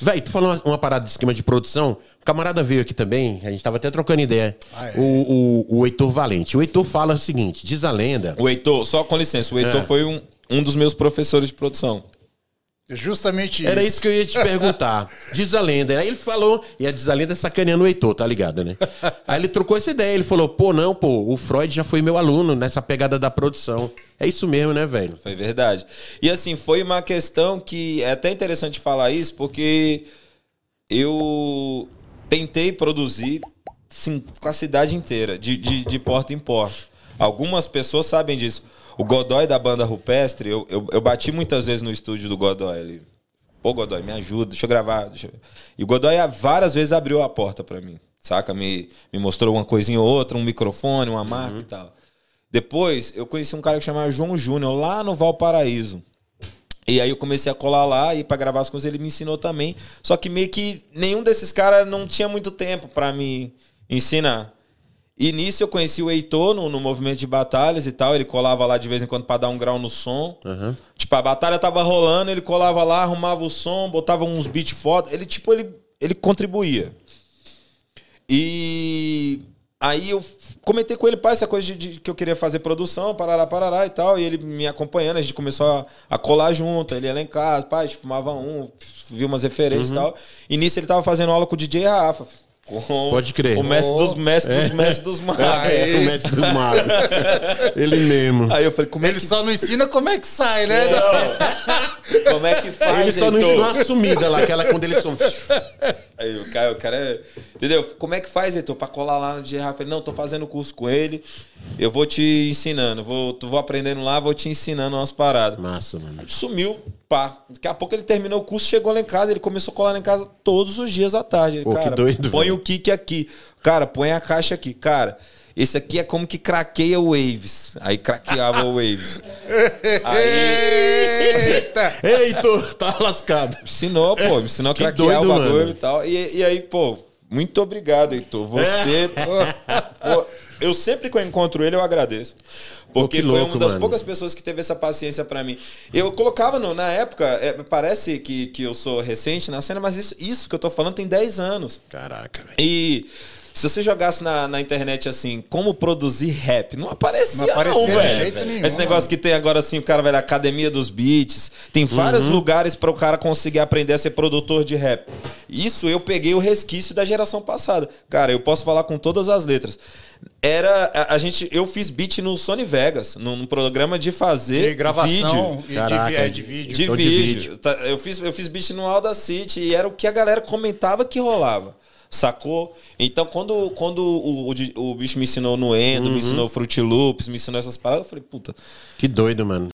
Véi, tu falou uma, uma, parada de esquema de produção. O camarada veio aqui também, a gente tava até trocando ideia. Ah, é. o, o, o Heitor Valente. O Heitor fala o seguinte: diz a lenda. O Heitor, só com licença, o Heitor é. foi um, um dos meus professores de produção. É justamente isso. Era isso que eu ia te perguntar. Diz a lenda. Aí ele falou, e a diz a lenda é sacaneando o Heitor, tá ligado, né? Aí ele trocou essa ideia. Ele falou, pô, não, pô, o Freud já foi meu aluno nessa pegada da produção. É isso mesmo, né, velho? Foi verdade. E assim, foi uma questão que é até interessante falar isso, porque eu tentei produzir sim, com a cidade inteira, de, de, de porta em porta. Algumas pessoas sabem disso. O Godoy da banda Rupestre, eu, eu, eu bati muitas vezes no estúdio do Godoy ali. Pô, Godoy, me ajuda, deixa eu gravar. Deixa eu... E o Godoy várias vezes abriu a porta para mim, saca? Me, me mostrou uma coisinha ou outra, um microfone, uma marca uhum. e tal. Depois, eu conheci um cara que chamava João Júnior, lá no Valparaíso. E aí eu comecei a colar lá e para gravar as coisas ele me ensinou também. Só que meio que nenhum desses caras não tinha muito tempo para me ensinar. E nisso eu conheci o Heitor no, no, movimento de batalhas e tal. Ele colava lá de vez em quando pra dar um grau no som. Uhum. Tipo, a batalha tava rolando, ele colava lá, arrumava o som, botava uns beats foda. Ele, tipo, ele, ele contribuía. E aí eu comentei com ele, pai, essa coisa de, de, que eu queria fazer produção, parará, parará e tal. E ele me acompanhando, a gente começou a, a colar junto. Ele ia lá em casa, pai, fumava um, viu umas referências uhum. e tal. E nisso ele tava fazendo aula com o DJ Rafa. Com Pode crer. O mestre dos é. mestres, é. mestre dos magos. É, o mestre dos magos. Ele mesmo. Aí eu falei, como é Ele que... só não ensina como é que sai, né? Não. Como é que faz? Ele só não ensinou a sumida lá, aquela quando ele são. Aí o cara, o cara é... Entendeu? Como é que faz, Heitor? Pra colar lá no DJ Rafa? Não, tô fazendo curso com ele. Eu vou te ensinando. Vou, tu vou aprendendo lá, vou te ensinando umas paradas. Massa, mano. sumiu, pá. Daqui a pouco ele terminou o curso, chegou lá em casa. Ele começou a colar lá em casa todos os dias à tarde. Ele, Pô, cara, que doido, põe velho. o kick aqui. Cara, põe a caixa aqui. Cara, esse aqui é como que craqueia o Waves. Aí craqueava o Waves. Aí. Eita! Heitor, tá lascado. Ensinou, pô, me ensinou a que craquear doido, o bagulho mano. e tal. E, e aí, pô, muito obrigado, Heitor. Você, é. pô, pô, eu sempre que eu encontro ele, eu agradeço. Porque oh, louco, foi uma das mano. poucas pessoas que teve essa paciência para mim. Eu colocava no, na época, é, parece que, que eu sou recente na cena, mas isso, isso que eu tô falando tem 10 anos. Caraca, velho. E se você jogasse na, na internet assim, como produzir rap, não aparecia, não, aparecia não velho. Jeito nenhum, Esse negócio mano. que tem agora assim, o cara, velho, Academia dos Beats. Tem vários uhum. lugares para o cara conseguir aprender a ser produtor de rap. Isso eu peguei o resquício da geração passada. Cara, eu posso falar com todas as letras era a, a, gente eu fiz beat no Sony Vegas num, num programa de fazer de gravação vídeo. Caraca, é, de, vídeo de vídeo, de vídeo. Tá, eu fiz eu fiz beat no Alda City e era o que a galera comentava que rolava Sacou? Então, quando, quando o, o, o bicho me ensinou no Endo, uhum. me ensinou Fruit Loops, me ensinou essas paradas, eu falei, puta. Que doido, mano.